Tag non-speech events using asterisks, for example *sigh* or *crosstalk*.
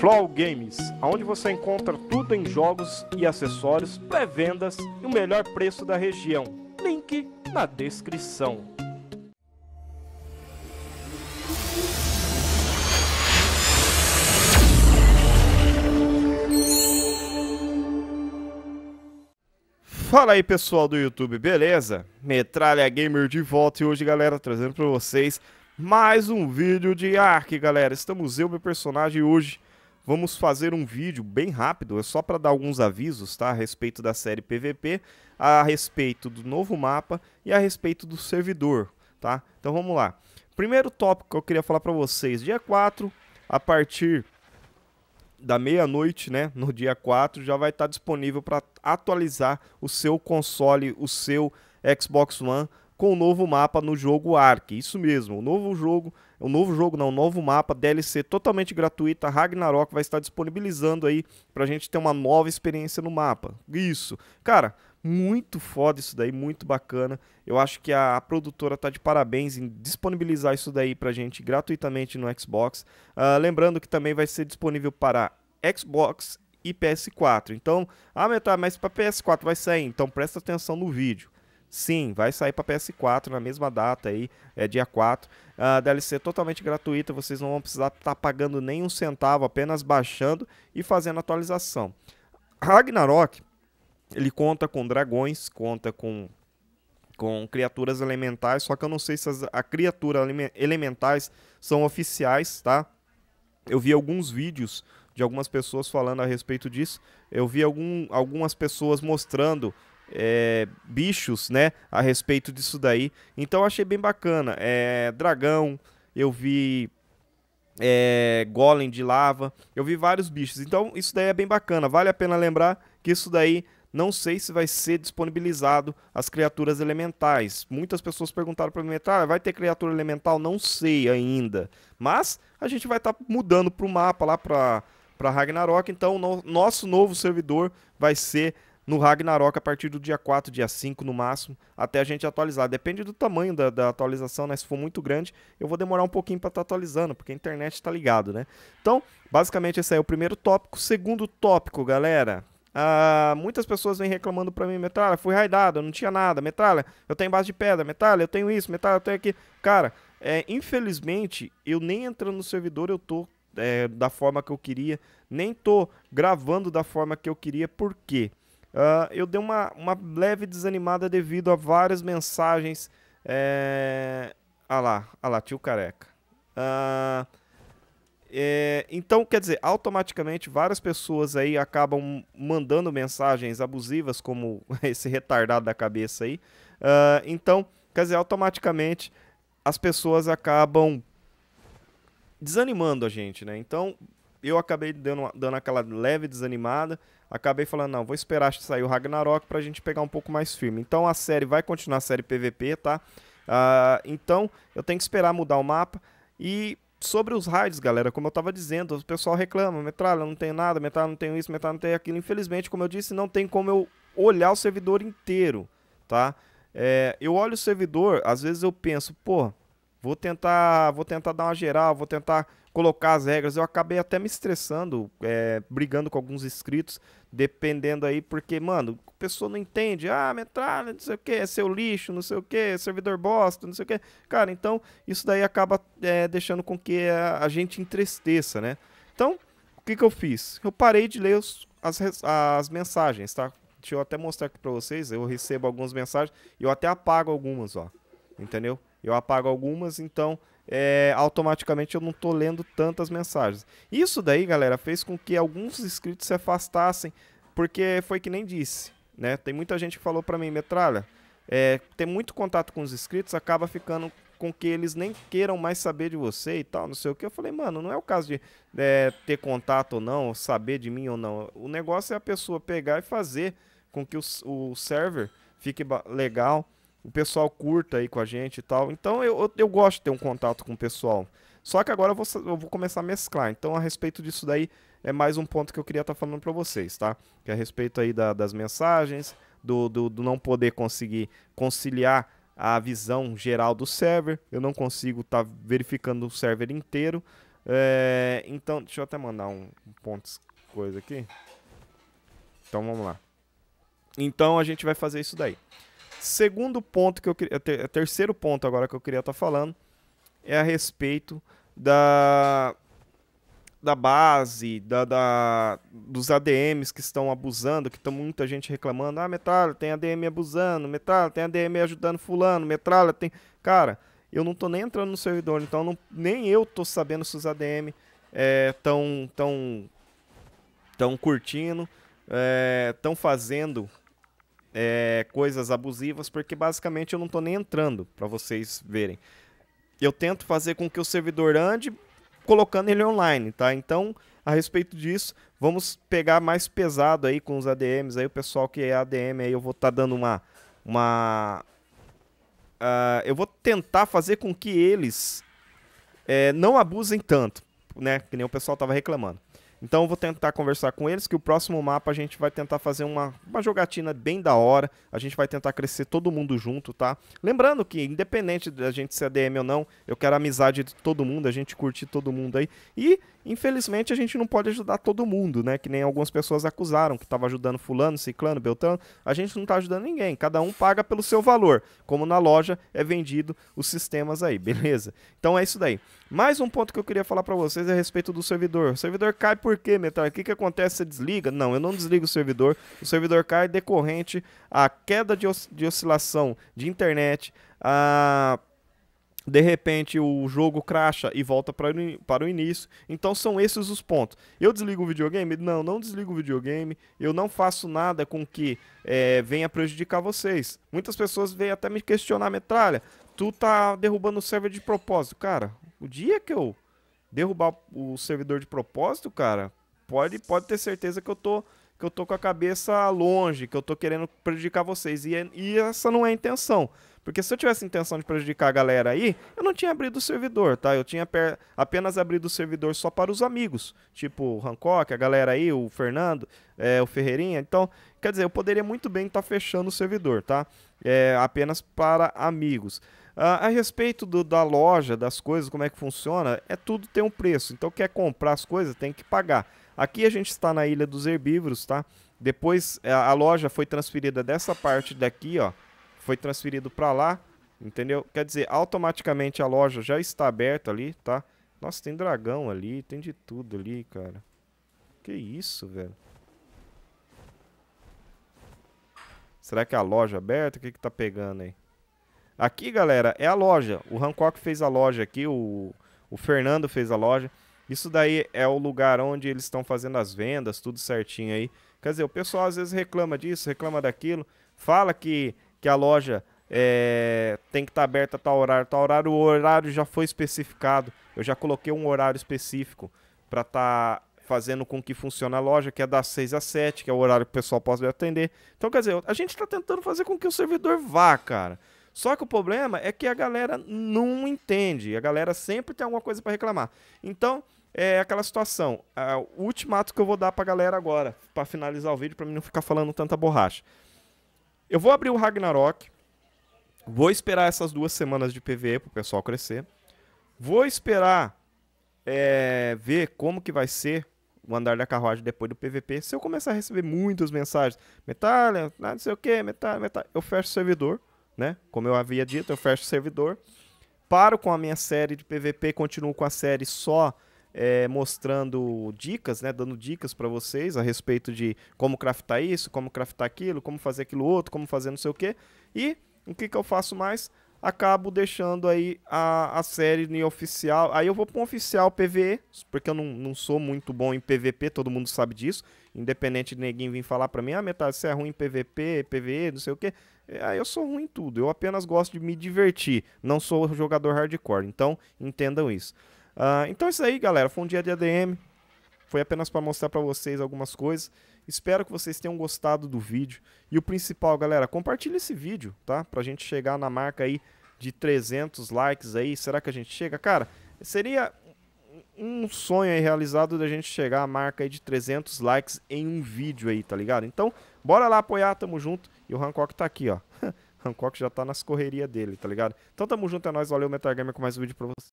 Flow Games, onde você encontra tudo em jogos e acessórios, pré-vendas e o melhor preço da região. Link na descrição. Fala aí pessoal do YouTube, beleza? Metralha Gamer de volta e hoje galera trazendo para vocês mais um vídeo de Ark, galera. Estamos eu, meu personagem hoje Vamos fazer um vídeo bem rápido, é só para dar alguns avisos, tá? A respeito da série PVP, a respeito do novo mapa e a respeito do servidor, tá? Então vamos lá. Primeiro tópico que eu queria falar para vocês, dia 4, a partir da meia-noite, né, no dia 4, já vai estar tá disponível para atualizar o seu console, o seu Xbox One com o novo mapa no jogo Ark. Isso mesmo, o novo jogo, o novo jogo não, o novo mapa DLC totalmente gratuita Ragnarok vai estar disponibilizando aí pra gente ter uma nova experiência no mapa. Isso. Cara, muito foda isso daí, muito bacana. Eu acho que a, a, produtora tá de parabéns em disponibilizar isso daí pra gente gratuitamente no Xbox. Uh, lembrando que também vai ser disponível para Xbox e PS4. Então, ah, mas, tá, mas para PS4 vai sair, então presta atenção no vídeo. Sim, vai sair para PS4 na mesma data aí, é dia 4. A DLC totalmente gratuita, vocês não vão precisar estar tá pagando nem um centavo, apenas baixando e fazendo atualização. Ragnarok, ele conta com dragões, conta com com criaturas elementais, só que eu não sei se as a criatura elementais são oficiais, tá? Eu vi alguns vídeos de algumas pessoas falando a respeito disso. Eu vi algum, algumas pessoas mostrando é, bichos, né, a respeito disso daí. Então achei bem bacana. É, dragão, eu vi é, golem de lava, eu vi vários bichos. Então isso daí é bem bacana. Vale a pena lembrar que isso daí não sei se vai ser disponibilizado as criaturas elementais. Muitas pessoas perguntaram para mim, tá, vai ter criatura elemental? Não sei ainda. Mas a gente vai estar tá mudando para o mapa lá para para Ragnarok, então no, nosso novo servidor vai ser no Ragnarok a partir do dia 4, dia 5 no máximo, até a gente atualizar. Depende do tamanho da, da atualização, né? Se for muito grande, eu vou demorar um pouquinho para estar tá atualizando, porque a internet está ligado, né? Então, basicamente esse aí é o primeiro tópico. Segundo tópico, galera, ah, muitas pessoas vêm reclamando para mim, Metralha, fui raidado, eu não tinha nada, Metralha, eu tenho base de pedra, Metralha, eu tenho isso, Metralha, eu tenho aqui. Cara, é, infelizmente, eu nem entrando no servidor eu tô é, da forma que eu queria, nem tô gravando da forma que eu queria, por quê? Uh, eu dei uma, uma leve desanimada devido a várias mensagens. É... Ah lá, ah lá, tio careca. Uh, é... Então, quer dizer, automaticamente várias pessoas aí acabam mandando mensagens abusivas, como *laughs* esse retardado da cabeça aí. Uh, então, quer dizer, automaticamente as pessoas acabam desanimando a gente, né? Então, eu acabei dando, dando aquela leve desanimada acabei falando, não, vou esperar sair o Ragnarok pra gente pegar um pouco mais firme. Então a série vai continuar a série PVP, tá? Uh, então eu tenho que esperar mudar o mapa e sobre os raids, galera, como eu estava dizendo, o pessoal reclama, metralha não tem nada, metralha não tem isso, metralha não tem aquilo. Infelizmente, como eu disse, não tem como eu olhar o servidor inteiro, tá? É, eu olho o servidor, às vezes eu penso, pô, Vou tentar, vou tentar dar uma geral, vou tentar colocar as regras. Eu acabei até me estressando, é, brigando com alguns inscritos, dependendo aí, porque, mano, a pessoa não entende. Ah, metralha, não sei o que, é seu lixo, não sei o que, é servidor bosta, não sei o que. Cara, então isso daí acaba é, deixando com que a, a, gente entristeça, né? Então, o que, que eu fiz? Eu parei de ler os, as, as mensagens, tá? Deixa eu até mostrar aqui pra vocês. Eu recebo algumas mensagens e eu até apago algumas, ó. Entendeu? Eu apago algumas, então é, automaticamente eu não estou lendo tantas mensagens. Isso daí, galera, fez com que alguns inscritos se afastassem, porque foi que nem disse, né? Tem muita gente que falou para mim, Metralha, é, ter muito contato com os inscritos acaba ficando com que eles nem queiram mais saber de você e tal, não sei o que. Eu falei, mano, não é o caso de é, ter contato ou não, saber de mim ou não. O negócio é a pessoa pegar e fazer com que o, o server fique legal, o pessoal curta aí com a gente e tal. Então eu, eu, eu gosto de ter um contato com o pessoal. Só que agora eu vou, eu vou começar a mesclar. Então, a respeito disso daí, é mais um ponto que eu queria estar tá falando para vocês, tá? Que é a respeito aí da, das mensagens, do, do, do, não poder conseguir conciliar a visão geral do server. Eu não consigo estar tá verificando o server inteiro. É, então, deixa eu até mandar um, um ponto coisa aqui. Então, vamos lá. Então, a gente vai fazer isso daí. Segundo ponto que eu queria. Ter, é terceiro ponto agora que eu queria estar tá falando é a respeito da, da base, da, da, dos ADMs que estão abusando, que estão muita gente reclamando. Ah, Metralha tem ADM abusando, Metralha tem ADM ajudando fulano, Metralha tem... Cara, eu não tô nem entrando no servidor, então não, nem eu tô sabendo se os ADM estão é, tão, tão, curtindo, estão é, fazendo é, coisas abusivas, porque basicamente eu não estou nem entrando para vocês verem. Eu tento fazer com que o servidor ande colocando ele online, tá? Então, a respeito disso, vamos pegar mais pesado aí com os ADMs, aí o pessoal que é ADM aí eu vou estar tá dando uma uma uh, eu vou tentar fazer com que eles é, não abusem tanto, né? Que nem o pessoal estava reclamando. Então eu vou tentar conversar com eles, que o próximo mapa a gente vai tentar fazer uma, uma jogatina bem da hora. A gente vai tentar crescer todo mundo junto, tá? Lembrando que, independente da gente ser ADM ou não, eu quero a amizade de todo mundo, a gente curtir todo mundo aí. E, infelizmente, a gente não pode ajudar todo mundo, né? Que nem algumas pessoas acusaram, que tava ajudando fulano, ciclano, beltrano. A gente não tá ajudando ninguém, cada um paga pelo seu valor. Como na loja é vendido os sistemas aí, *laughs* beleza? Então é isso daí. Mais um ponto que eu queria falar para vocês é a respeito do servidor. O servidor cai por por que, Metal? O que, que acontece? Você desliga? Não, eu não desligo o servidor. O servidor cai decorrente à queda de, os, de oscilação de internet, a de repente o jogo cracha e volta para, para o início. Então são esses os pontos. Eu desligo o videogame? Não, não desligo o videogame. Eu não faço nada com que é, venha prejudicar vocês. Muitas pessoas vêm até me questionar, metralha. Tu tá derrubando o server de propósito. Cara, o dia que eu derrubar o servidor de propósito, cara, pode, pode ter certeza que eu tô que eu tô com a cabeça longe, que eu tô querendo prejudicar vocês. E, é, e essa não é a intenção. Porque se eu tivesse intenção de prejudicar a galera aí, eu não tinha abrido o servidor, tá? Eu tinha apenas abrido o servidor só para os amigos. Tipo o Hancock, a galera aí, o Fernando, é, o Ferreirinha. Então, quer dizer, eu poderia muito bem estar tá fechando o servidor, tá? É, apenas para amigos. Ah, a respeito do, da loja, das coisas, como é que funciona, é tudo tem um preço. Então, quer comprar as coisas, tem que pagar. Aqui a gente está na Ilha dos Herbívoros, tá? Depois é, a, loja foi transferida dessa parte daqui, ó. Foi transferido para lá, entendeu? Quer dizer, automaticamente a loja já está aberta ali, tá? Nossa, tem dragão ali, tem de tudo ali, cara. Que isso, velho? Será que é a loja aberta? O que que tá pegando aí? Aqui, galera, é a loja. O Hancock fez a loja aqui, o, o Fernando fez a loja. Isso daí é o lugar onde eles estão fazendo as vendas, tudo certinho aí. Quer dizer, o pessoal às vezes reclama disso, reclama daquilo, fala que, que a loja é, tem que estar tá aberta a tal horário, tal horário. O horário já foi especificado. Eu já coloquei um horário específico para estar tá fazendo com que funcione a loja, que é das 6 às 7, que é o horário que o pessoal possa atender. Então, quer dizer, a gente está tentando fazer com que o servidor vá, cara. Só que o problema é que a galera não entende, a galera sempre tem alguma coisa para reclamar. Então, é aquela situação, a, o ultimato que eu vou dar para a galera agora, para finalizar o vídeo, para mim não ficar falando tanta borracha. Eu vou abrir o Ragnarok, vou esperar essas duas semanas de PVE para o pessoal crescer, vou esperar é, ver como que vai ser o andar da carruagem depois do PVP. Se eu começar a receber muitas mensagens, metalha, não sei o que, metalha, metalha, eu fecho o servidor, né? Como eu havia dito, eu fecho o servidor, paro com a minha série de PVP, continuo com a série só é, mostrando dicas, né? Dando dicas para vocês a respeito de como craftar isso, como craftar aquilo, como fazer aquilo outro, como fazer não sei o quê. E o que, que eu faço mais? acabo deixando aí a, a série em oficial. Aí eu vou para um oficial PVE, porque eu não, não sou muito bom em PVP, todo mundo sabe disso. Independente de ninguém vir falar para mim, ah, metade, você é ruim em PVP, PVE, não sei o que. É, aí eu sou ruim em tudo, eu apenas gosto de me divertir, não sou jogador hardcore, então entendam isso. Uh, então é isso aí, galera, foi um dia de ADM, foi apenas para mostrar para vocês algumas coisas. Espero que vocês tenham gostado do vídeo. E o principal, galera, compartilha esse vídeo, tá? Pra gente chegar na marca aí de 300 likes aí. Será que a gente chega? Cara, seria um sonho aí realizado da gente chegar à marca aí de 300 likes em um vídeo aí, tá ligado? Então, bora lá apoiar, tamo junto. E o Hancock tá aqui, ó. *laughs* Hancock já tá nas correrias dele, tá ligado? Então tamo junto, é nóis, valeu Metal Gamer com mais um vídeo pra vocês.